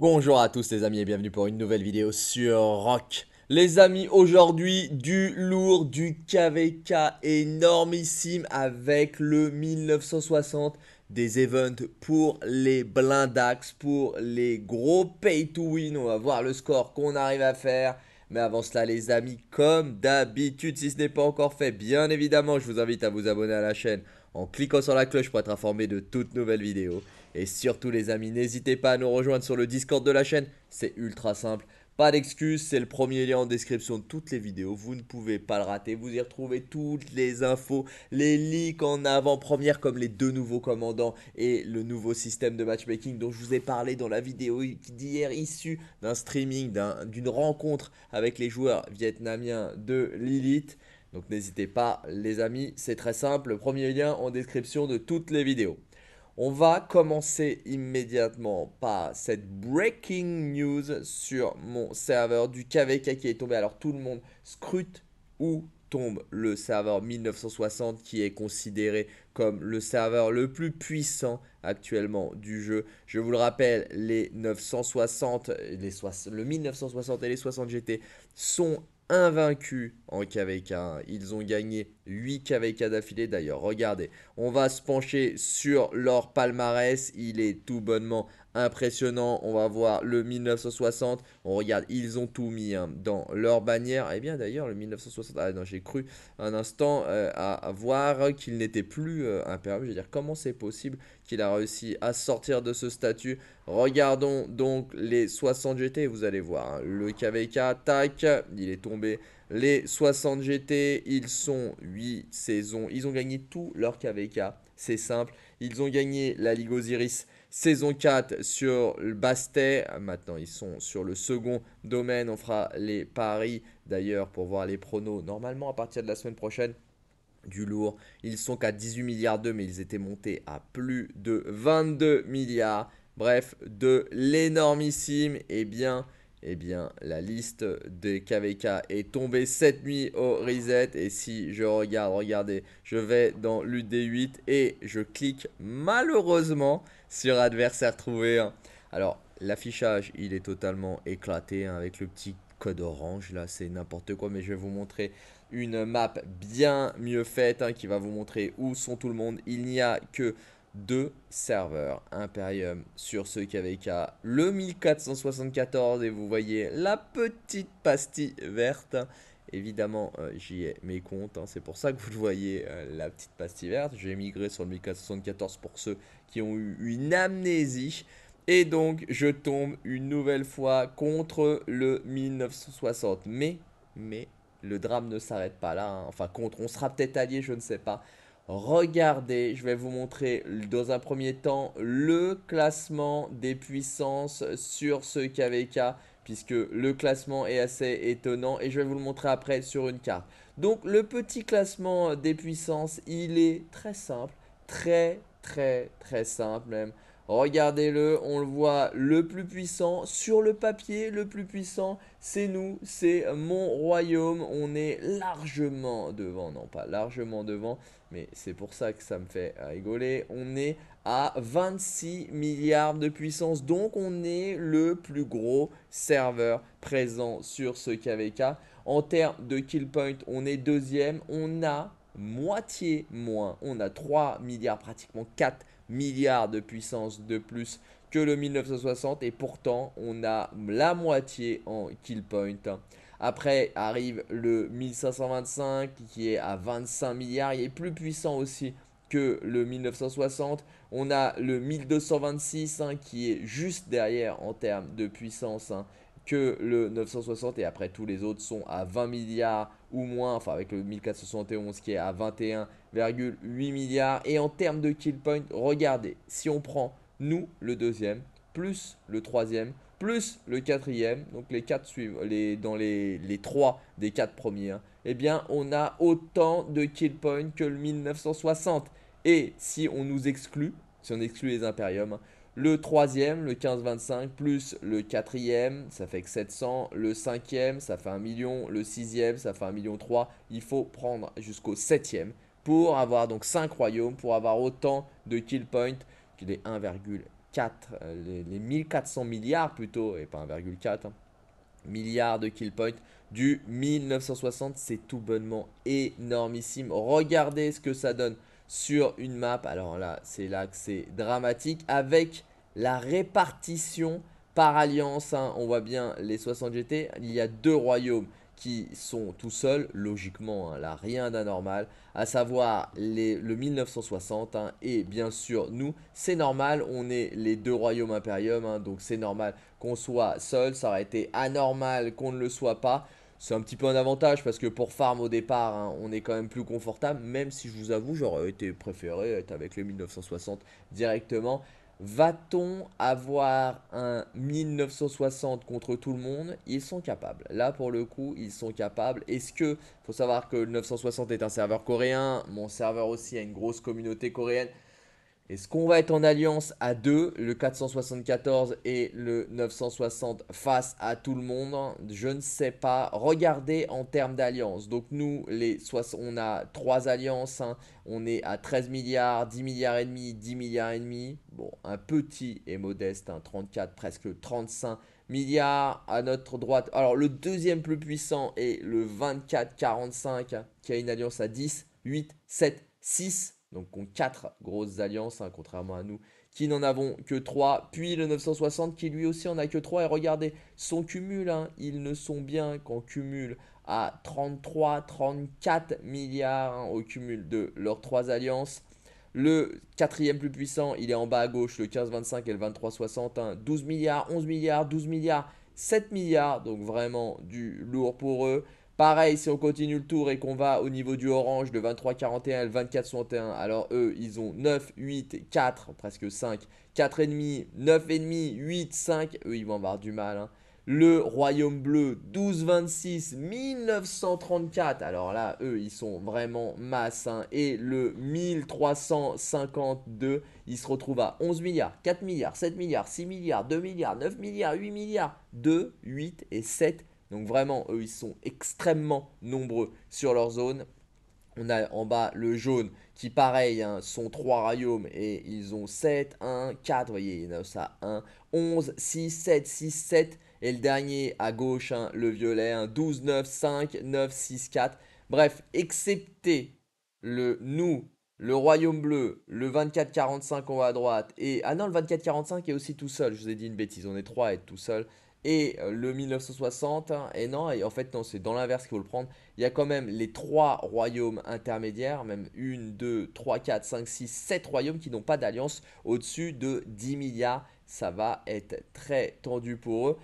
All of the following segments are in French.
Bonjour à tous les amis et bienvenue pour une nouvelle vidéo sur Rock. Les amis, aujourd'hui du lourd, du KVK énormissime avec le 1960 des events pour les blindax, pour les gros pay to win. On va voir le score qu'on arrive à faire. Mais avant cela, les amis, comme d'habitude, si ce n'est pas encore fait, bien évidemment, je vous invite à vous abonner à la chaîne en cliquant sur la cloche pour être informé de toutes nouvelles vidéos. Et surtout, les amis, n'hésitez pas à nous rejoindre sur le Discord de la chaîne. C'est ultra simple. Pas d'excuses, c'est le premier lien en description de toutes les vidéos, vous ne pouvez pas le rater, vous y retrouvez toutes les infos, les leaks en avant-première comme les deux nouveaux commandants et le nouveau système de matchmaking dont je vous ai parlé dans la vidéo d'hier issue d'un streaming, d'une rencontre avec les joueurs vietnamiens de Lilith. Donc n'hésitez pas les amis, c'est très simple, le premier lien en description de toutes les vidéos. On va commencer immédiatement par cette breaking news sur mon serveur du KVK qui est tombé. Alors tout le monde scrute où tombe le serveur 1960 qui est considéré comme le serveur le plus puissant actuellement du jeu. Je vous le rappelle, les 960, les le 1960 et les 60 GT sont invaincus en kvk hein. Ils ont gagné 8 KVK d'affilée d'ailleurs. Regardez, on va se pencher sur leur palmarès. Il est tout bonnement impressionnant. On va voir le 1960. On regarde, ils ont tout mis hein, dans leur bannière. Et eh bien d'ailleurs, le 1960, ah j'ai cru un instant euh, à voir qu'il n'était plus euh, Je veux dire, comment c'est possible qu'il a réussi à sortir de ce statut Regardons donc les 60 GT. Vous allez voir, hein, le KVK, tac, il est tombé. Les 60 GT, ils sont 8 saisons. Ils ont gagné tout leur KVK. C'est simple. Ils ont gagné la Ligue Osiris saison 4 sur le Bastet. Maintenant, ils sont sur le second domaine. On fera les paris d'ailleurs pour voir les pronos normalement à partir de la semaine prochaine du lourd. Ils sont qu'à 18 milliards deux, mais ils étaient montés à plus de 22 milliards. Bref, de l'énormissime. Eh bien, eh bien, la liste des KVK est tombée cette nuit au reset. Et si je regarde, regardez, je vais dans l'UD8 et je clique malheureusement sur adversaire trouvé. Alors, l'affichage, il est totalement éclaté hein, avec le petit code orange là, c'est n'importe quoi. Mais je vais vous montrer une map bien mieux faite hein, qui va vous montrer où sont tout le monde. Il n'y a que deux serveurs Imperium sur ceux ce KVK, le 1474, et vous voyez la petite pastille verte. Évidemment, euh, j'y ai mes comptes, hein. c'est pour ça que vous le voyez, euh, la petite pastille verte. J'ai migré sur le 1474 pour ceux qui ont eu une amnésie. Et donc, je tombe une nouvelle fois contre le 1960. Mais, mais, le drame ne s'arrête pas là. Hein. Enfin, contre, on sera peut-être allié, je ne sais pas. Regardez, je vais vous montrer dans un premier temps le classement des puissances sur ce KVK puisque le classement est assez étonnant et je vais vous le montrer après sur une carte. Donc le petit classement des puissances, il est très simple, très très très simple même. Regardez-le, on le voit, le plus puissant, sur le papier, le plus puissant, c'est nous, c'est mon royaume. On est largement devant, non pas largement devant, mais c'est pour ça que ça me fait rigoler. On est à 26 milliards de puissance, donc on est le plus gros serveur présent sur ce KVK. En termes de kill point, on est deuxième, on a moitié moins, on a 3 milliards, pratiquement 4 milliards de puissance de plus que le 1960 et pourtant on a la moitié en kill point. Après arrive le 1525 qui est à 25 milliards, il est plus puissant aussi que le 1960. On a le 1226 hein, qui est juste derrière en termes de puissance hein, que le 960 et après tous les autres sont à 20 milliards ou moins, enfin avec le 1471 qui est à 21,8 milliards. Et en termes de kill point, regardez, si on prend nous le deuxième, plus le troisième, plus le quatrième, donc les quatre suivent les, dans les, trois des quatre premiers, hein, eh bien on a autant de kill point que le 1960. Et si on nous exclut, si on exclut les Imperiums, hein, le troisième, le 15-25, plus le quatrième, ça fait que 700. Le cinquième, ça fait 1 million. Le sixième, ça fait 1 million 3. Il faut prendre jusqu'au septième pour avoir donc 5 royaumes, pour avoir autant de kill points que les 1,4, euh, les, 1400 milliards plutôt, et pas 1,4, hein, milliards de kill points du 1960. C'est tout bonnement énormissime. Regardez ce que ça donne sur une map. Alors là, c'est là que c'est dramatique avec la répartition par alliance. Hein. on voit bien les 60 GT, il y a deux royaumes qui sont tout seuls, logiquement, hein, là, rien d'anormal, à savoir le 1960 hein. et bien sûr nous, c'est normal, on est les deux royaumes impériums, donc c'est normal qu'on soit seul, ça aurait été anormal qu'on ne le soit pas. C'est un petit peu un avantage parce que pour farm au départ, on est quand même plus confortable, même si je vous avoue, j'aurais été préféré être avec le 1960 directement. Va-t-on avoir un 1960 contre tout le monde Ils sont capables. Là, pour le coup, ils sont capables. Est-ce que, faut savoir que le 960 est un serveur coréen, mon serveur aussi a une grosse communauté coréenne. Est-ce qu'on va être en alliance à deux, le 474 et le 960 face à tout le monde Je ne sais pas. Regardez en termes d'alliance. Donc nous, les on a trois alliances. Hein. On est à 13 milliards, 10 milliards et demi, 10 milliards et demi. Bon, un petit et modeste, 34, hein, presque 35 milliards à notre droite. Alors le deuxième plus puissant est le 2445 qui a une alliance à 10, 8, 7, 6. Donc, ont quatre grosses alliances, hein, contrairement à nous, qui n'en avons que 3. Puis le 960, qui lui aussi en a que 3. Et regardez, son cumul, hein, ils ne sont bien qu'en cumul à 33, 34 milliards hein, au cumul de leurs 3 alliances. Le quatrième plus puissant, il est en bas à gauche, le 15-25 et le 23 60 12 milliards, 11 milliards, 12 milliards, 7 milliards. Donc vraiment du lourd pour eux. Pareil, si on continue le tour et qu'on va au niveau du orange de 23,41 le 24,61, alors eux, ils ont 9, 8, 4, presque 5, 4,5, 9,5, 8, 5. Eux, ils vont avoir du mal. Hein. Le Royaume Bleu, 12,26, 1934. Alors là, eux, ils sont vraiment masse. Hein. Et le 1352, ils se retrouvent à 11 milliards, 4 milliards, 7 milliards, 6 milliards, 2 milliards, 9 milliards, 8 milliards, 2, 8 et 7 donc vraiment, eux, ils sont extrêmement nombreux sur leur zone. On a en bas le jaune qui, pareil, hein, sont 3 royaumes et ils ont 7, 1, 4. Vous voyez, il y en a ça 1, 11, 6, 7, 6, 7. Et le dernier à gauche, hein, le violet, 12, 9, 5, 9, 6, 4. Bref, excepté le nous, le royaume bleu, le 24-45 on va à droite. Et, ah non, le 24-45 est aussi tout seul. Je vous ai dit une bêtise, on est 3 à être tout seul et euh, le 1960. Hein, et non, et en fait, non, c'est dans l'inverse qu'il faut le prendre. Il y a quand même les trois royaumes intermédiaires, même 1, 2, 3, 4, 5, 6, 7 royaumes qui n'ont pas d'alliance au-dessus de 10 milliards. Ça va être très tendu pour eux.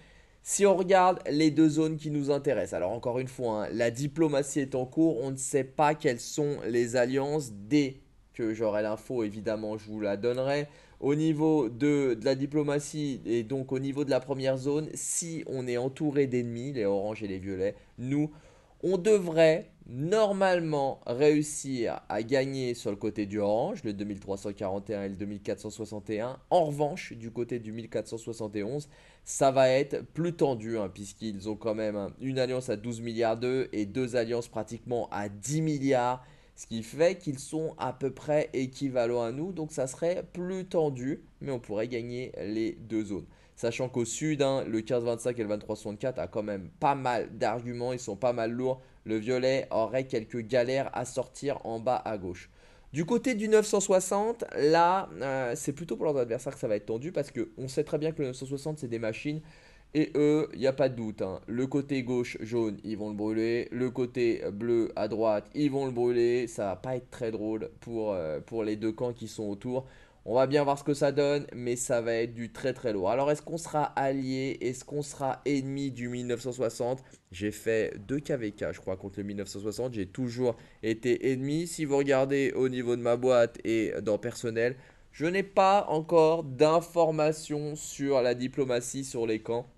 Si on regarde les deux zones qui nous intéressent, alors encore une fois, hein, la diplomatie est en cours, on ne sait pas quelles sont les alliances des que j'aurai l'info, évidemment, je vous la donnerai. Au niveau de, la diplomatie et donc au niveau de la première zone, si on est entouré d'ennemis, les oranges et les violets, nous, on devrait normalement réussir à gagner sur le côté du orange, le 2341 et le 2461. En revanche, du côté du 1471, ça va être plus tendu, hein, puisqu'ils ont quand même une alliance à 12 milliards d'eux et deux alliances pratiquement à 10 milliards ce qui fait qu'ils sont à peu près équivalents à nous, donc ça serait plus tendu, mais on pourrait gagner les deux zones. Sachant qu'au sud, hein, le 15-25 et le 23-64 a quand même pas mal d'arguments, ils sont pas mal lourds. Le violet aurait quelques galères à sortir en bas à gauche. Du côté du 960, là, euh, c'est plutôt pour leurs adversaires que ça va être tendu parce qu'on sait très bien que le 960, c'est des machines et eux, il n'y a pas de doute. Hein. Le côté gauche jaune, ils vont le brûler. Le côté bleu à droite, ils vont le brûler. Ça va pas être très drôle pour, euh, pour les deux camps qui sont autour. On va bien voir ce que ça donne, mais ça va être du très très lourd. Alors est-ce qu'on sera allié Est-ce qu'on sera ennemi du 1960 J'ai fait deux KVK, je crois, contre le 1960. J'ai toujours été ennemi. Si vous regardez au niveau de ma boîte et dans personnel, je n'ai pas encore d'informations sur la diplomatie sur les camps.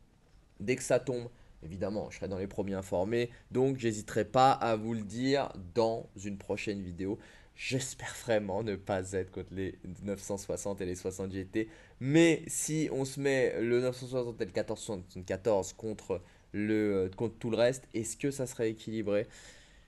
Dès que ça tombe, évidemment, je serai dans les premiers informés. Donc, j'hésiterai pas à vous le dire dans une prochaine vidéo. J'espère vraiment ne pas être contre les 960 et les 60 GT. Mais si on se met le 960 et le 1474 contre, le, euh, contre tout le reste, est-ce que ça serait équilibré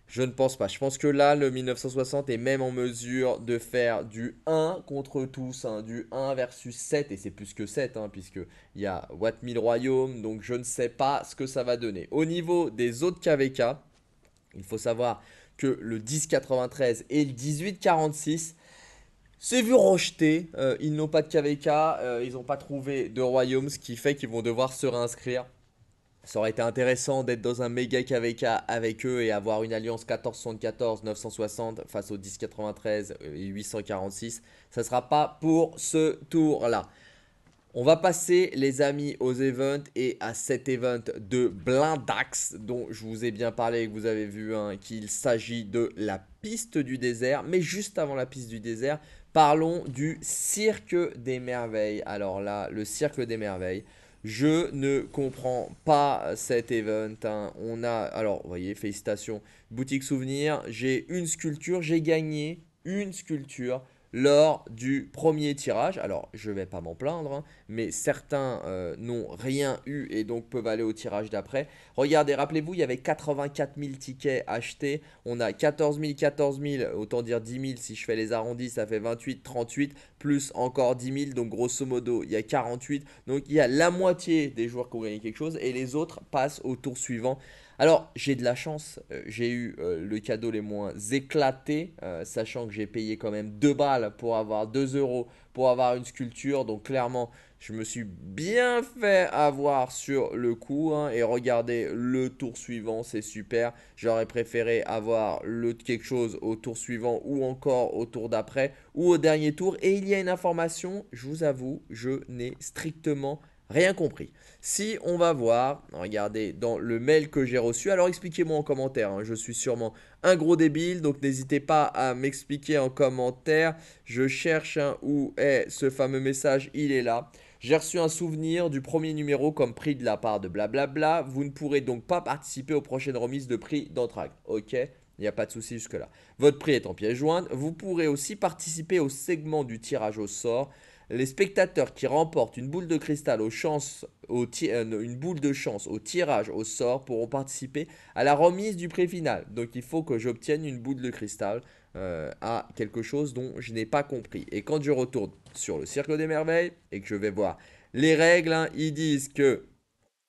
je ne pense pas. Je pense que là, le 1960 est même en mesure de faire du 1 contre tous, hein, du 1 versus 7, et c'est plus que 7, hein, puisqu'il y a Watt 1000 royaume donc je ne sais pas ce que ça va donner. Au niveau des autres KVK, il faut savoir que le 1093 et le 1846 c'est vu rejeté, euh, ils n'ont pas de KVK, euh, ils n'ont pas trouvé de royaume, ce qui fait qu'ils vont devoir se réinscrire ça aurait été intéressant d'être dans un méga KVK avec eux et avoir une alliance 1474 960 face au 1093 et 846. Ça ne sera pas pour ce tour-là. On va passer les amis aux events et à cet event de Blindax dont je vous ai bien parlé et que vous avez vu hein, qu'il s'agit de la piste du désert. Mais juste avant la piste du désert, parlons du cirque des merveilles. Alors là, le cirque des merveilles. Je ne comprends pas cet event. Hein. On a, alors, vous voyez, félicitations, boutique souvenir. J'ai une sculpture, j'ai gagné une sculpture lors du premier tirage. Alors, je ne vais pas m'en plaindre. Hein mais certains euh, n'ont rien eu et donc peuvent aller au tirage d'après. Regardez, rappelez-vous, il y avait 84 000 tickets achetés. On a 14 000, 14 000, autant dire 10 000 si je fais les arrondis, ça fait 28, 38, plus encore 10 000, donc grosso modo, il y a 48. Donc il y a la moitié des joueurs qui ont gagné quelque chose et les autres passent au tour suivant. Alors, j'ai de la chance, euh, j'ai eu euh, le cadeau les moins éclatés, sachant que j'ai payé quand même 2 balles pour avoir 2 euros pour avoir une sculpture. Donc clairement, je me suis bien fait avoir sur le coup. Hein, et regardez le tour suivant, c'est super. J'aurais préféré avoir le, quelque chose au tour suivant ou encore au tour d'après ou au dernier tour. Et il y a une information, je vous avoue, je n'ai strictement rien compris. Si on va voir, regardez, dans le mail que j'ai reçu, alors expliquez-moi en commentaire, hein. je suis sûrement un gros débile, donc n'hésitez pas à m'expliquer en commentaire. Je cherche où est ce fameux message, il est là. J'ai reçu un souvenir du premier numéro comme prix de la part de blablabla. Vous ne pourrez donc pas participer aux prochaines remises de prix d'entrée. Ok il n'y a pas de souci jusque-là. Votre prix est en pièce jointe. Vous pourrez aussi participer au segment du tirage au sort. Les spectateurs qui remportent une boule de cristal aux chances, au euh, une boule de chance au tirage au sort pourront participer à la remise du prix final. Donc il faut que j'obtienne une boule de cristal euh, à quelque chose dont je n'ai pas compris. Et quand je retourne sur le Cirque des Merveilles et que je vais voir les règles, hein, ils disent que,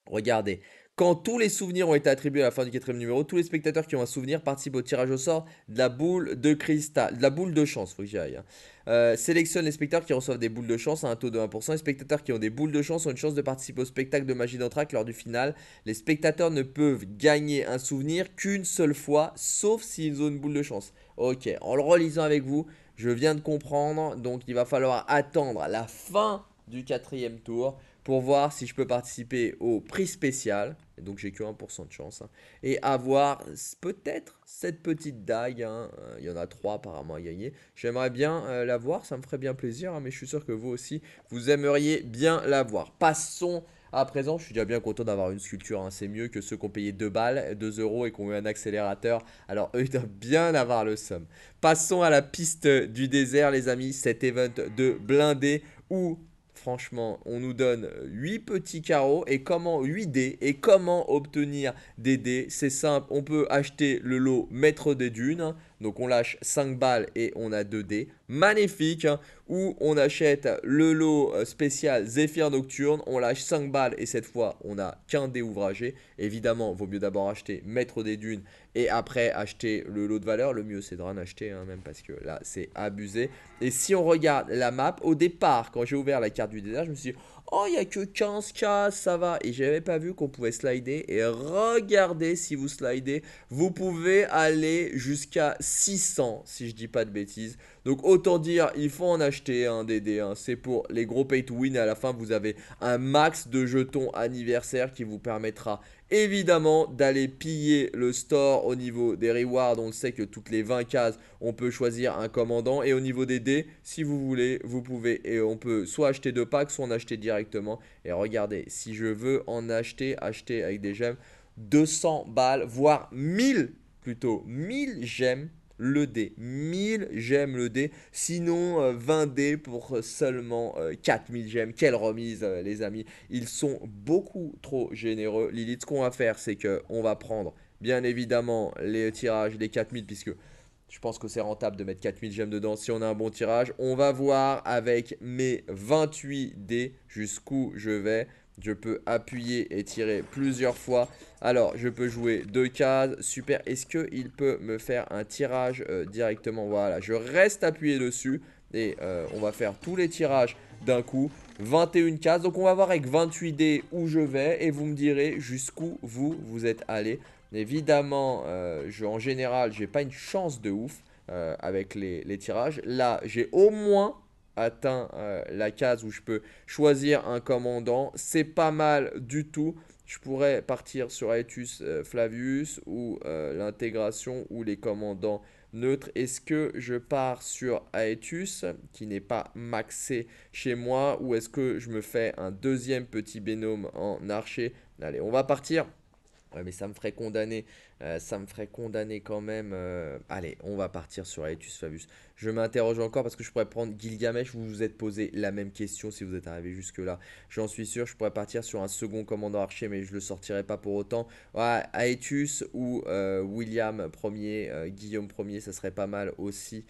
regardez, quand tous les souvenirs ont été attribués à la fin du quatrième numéro, tous les spectateurs qui ont un souvenir participent au tirage au sort de la boule de cristal, de la boule de chance, faut que j'y hein. euh, sélectionne les spectateurs qui reçoivent des boules de chance à un taux de 1%. Les spectateurs qui ont des boules de chance ont une chance de participer au spectacle de magie d'entraque lors du final. Les spectateurs ne peuvent gagner un souvenir qu'une seule fois, sauf s'ils ont une boule de chance. Ok, en le relisant avec vous, je viens de comprendre, donc il va falloir attendre la fin du quatrième tour pour voir si je peux participer au prix spécial. Donc j'ai que 1% de chance. Hein. et avoir peut-être cette petite dague. Hein. Euh, il y en a 3 apparemment à gagner. J'aimerais bien euh, la voir. Ça me ferait bien plaisir. Hein, mais je suis sûr que vous aussi, vous aimeriez bien la voir. Passons. À présent, je suis déjà bien content d'avoir une sculpture. C'est mieux que ceux qui ont payé 2 balles, 2 euros et qui ont eu un accélérateur. Alors, eux, ils doivent bien avoir le somme. Passons à la piste du désert, les amis. Cet event de blindé où Franchement, on nous donne 8 petits carreaux et comment 8 dés et comment obtenir des dés. C'est simple, on peut acheter le lot Maître des Dunes donc on lâche 5 balles et on a 2 dés. Magnifique. Hein, Ou on achète le lot euh, spécial Zéphyr Nocturne. On lâche 5 balles et cette fois on n'a qu'un dé ouvragé. Évidemment, vaut mieux d'abord acheter Maître des Dunes et après acheter le lot de valeur. Le mieux c'est de rien acheter hein, même parce que là c'est abusé. Et si on regarde la map, au départ quand j'ai ouvert la carte du désert, je me suis dit Oh, il n'y a que 15 cas, ça va. Et j'avais pas vu qu'on pouvait slider. Et regardez, si vous slidez, vous pouvez aller jusqu'à 600, si je dis pas de bêtises. Donc autant dire, il faut en acheter un DD. C'est pour les gros pay to win. Et À la fin, vous avez un max de jetons anniversaire qui vous permettra évidemment d'aller piller le store au niveau des rewards. On le sait que toutes les 20 cases, on peut choisir un commandant. Et au niveau des dés, si vous voulez, vous pouvez et on peut soit acheter deux packs, soit en acheter directement. Et regardez, si je veux en acheter, acheter avec des gemmes, 200 balles, voire 1000 plutôt, 1000 gemmes le dé. 1000 j'aime le dé. Sinon, 20 euh, dés pour seulement 4000 euh, gemmes. Quelle remise, euh, les amis. Ils sont beaucoup trop généreux. Lilith, ce qu'on va faire, c'est qu'on va prendre, bien évidemment, les tirages, des 4000, puisque... Je pense que c'est rentable de mettre 4000 gemmes dedans si on a un bon tirage. On va voir avec mes 28 dés jusqu'où je vais. Je peux appuyer et tirer plusieurs fois. Alors, je peux jouer deux cases. Super. Est-ce qu'il peut me faire un tirage euh, directement Voilà, je reste appuyé dessus. Et euh, on va faire tous les tirages d'un coup. 21 cases. Donc, on va voir avec 28 dés où je vais. Et vous me direz jusqu'où vous, vous êtes allé. Évidemment, euh, en général, j'ai pas une chance de ouf avec les, les tirages. Là, j'ai au moins atteint euh, la case où je peux choisir un commandant. C'est pas mal du tout. Je pourrais partir sur Aetus euh, Flavius ou euh, l'intégration ou les commandants neutres. Est-ce que je pars sur Aetus qui n'est pas maxé chez moi ou est-ce que je me fais un deuxième petit Bénome en archer Allez, on va partir Ouais, mais ça me ferait condamner. Euh, ça me ferait condamner quand même. Euh, allez, on va partir sur Aetus Fabius. Je m'interroge encore parce que je pourrais prendre Gilgamesh. Vous vous êtes posé la même question si vous êtes arrivé jusque-là. J'en suis sûr. Je pourrais partir sur un second commandant archer, mais je le sortirai pas pour autant. Ouais, Aetus ou euh, William 1er, Guillaume 1er, ça serait pas mal aussi.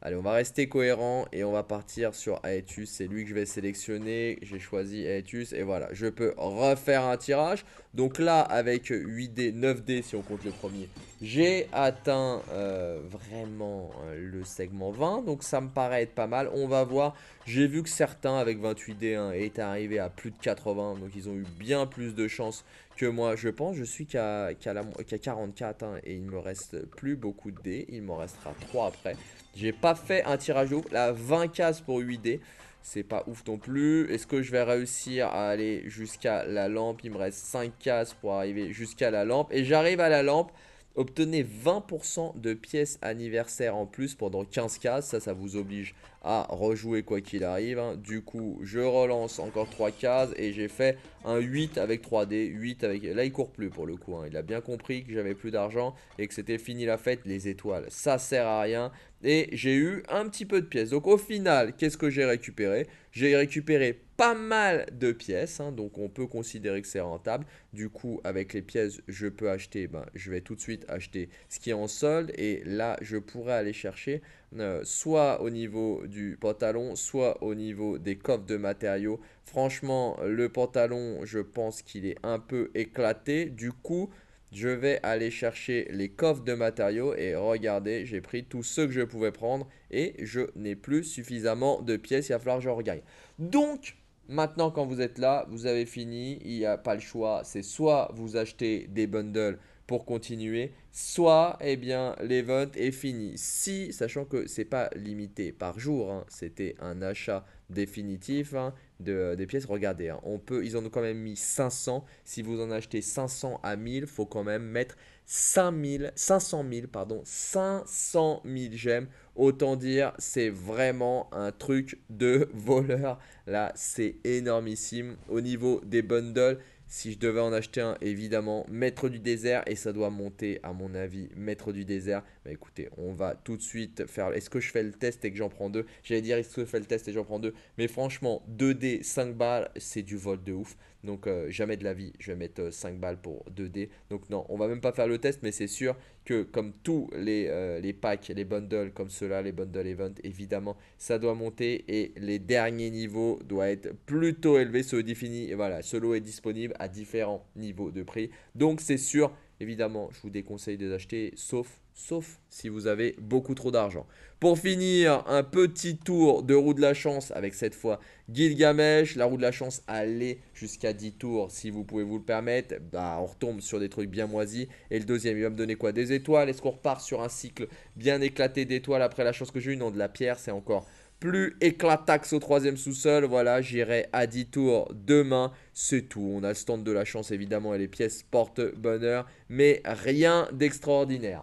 Allez, on va rester cohérent et on va partir sur Aetus. C'est lui que je vais sélectionner. J'ai choisi Aetus et voilà, je peux refaire un tirage. Donc là, avec 8D, 9D si on compte le premier, j'ai atteint euh, vraiment euh, le segment 20. Donc ça me paraît être pas mal. On va voir. J'ai vu que certains avec 28D1 étaient arrivés à plus de 80. Donc ils ont eu bien plus de chances que moi, je pense, je suis qu'à 44 hein, et il me reste plus beaucoup de dés. Il m'en restera 3 après. J'ai pas fait un tirage ouf. Là, 20 cases pour 8 dés. C'est pas ouf non plus. Est-ce que je vais réussir à aller jusqu'à la lampe Il me reste 5 cases pour arriver jusqu'à la lampe. Et j'arrive à la lampe. Obtenez 20% de pièces anniversaires en plus pendant 15 cases. Ça, ça vous oblige à rejouer quoi qu'il arrive. Hein. Du coup, je relance encore 3 cases et j'ai fait un 8 avec 3D, 8 avec... Là, il court plus pour le coup. Hein. Il a bien compris que j'avais plus d'argent et que c'était fini la fête, les étoiles. Ça sert à rien. Et j'ai eu un petit peu de pièces. Donc au final, qu'est-ce que j'ai récupéré J'ai récupéré pas mal de pièces. Hein. donc on peut considérer que c'est rentable. Du coup, avec les pièces, je peux acheter. Ben, je vais tout de suite acheter ce qui est en solde. Et là, je pourrais aller chercher euh, soit au niveau du pantalon, soit au niveau des coffres de matériaux Franchement, le pantalon, je pense qu'il est un peu éclaté. Du coup, je vais aller chercher les coffres de matériaux et regardez, j'ai pris tout ce que je pouvais prendre et je n'ai plus suffisamment de pièces, il va falloir que je regagne. Donc, maintenant quand vous êtes là, vous avez fini, il n'y a pas le choix, c'est soit vous achetez des bundles pour continuer, soit eh bien l'event est fini. Si, sachant que c'est pas limité par jour, hein, c'était un achat définitif, hein, de, euh, des pièces, regardez, hein. on peut, ils en ont quand même mis 500. Si vous en achetez 500 à 1000, faut quand même mettre 5000, 500 000, pardon, 500 000 gemmes. Autant dire, c'est vraiment un truc de voleur. Là, c'est énormissime. Au niveau des bundles, si je devais en acheter un, évidemment, Maître du désert, et ça doit monter, à mon avis, Maître du désert. Bah écoutez, on va tout de suite faire. Est-ce que je fais le test et que j'en prends deux J'allais dire, est-ce que je fais le test et j'en prends deux Mais franchement, 2D, 5 balles, c'est du vol de ouf. Donc euh, jamais de la vie, je vais mettre 5 euh, balles pour 2D. Donc non, on va même pas faire le test, mais c'est sûr que comme tous les, euh, les packs, les bundles comme ceux-là, les bundles event, évidemment, ça doit monter et les derniers niveaux doivent être plutôt élevés. Ce défini, et voilà, ce lot est disponible à différents niveaux de prix. Donc c'est sûr, évidemment, je vous déconseille de les acheter, sauf sauf si vous avez beaucoup trop d'argent. Pour finir, un petit tour de roue de la chance avec cette fois Gilgamesh. La roue de la chance allait jusqu'à 10 tours si vous pouvez vous le permettre. Bah, on retombe sur des trucs bien moisis. Et le deuxième, il va me donner quoi Des étoiles. Est-ce qu'on repart sur un cycle bien éclaté d'étoiles après la chance que j'ai eu Non, de la pierre, c'est encore plus éclataxe au troisième sous-sol. Voilà, j'irai à 10 tours demain. C'est tout. On a le stand de la chance évidemment et les pièces porte-bonheur, mais rien d'extraordinaire.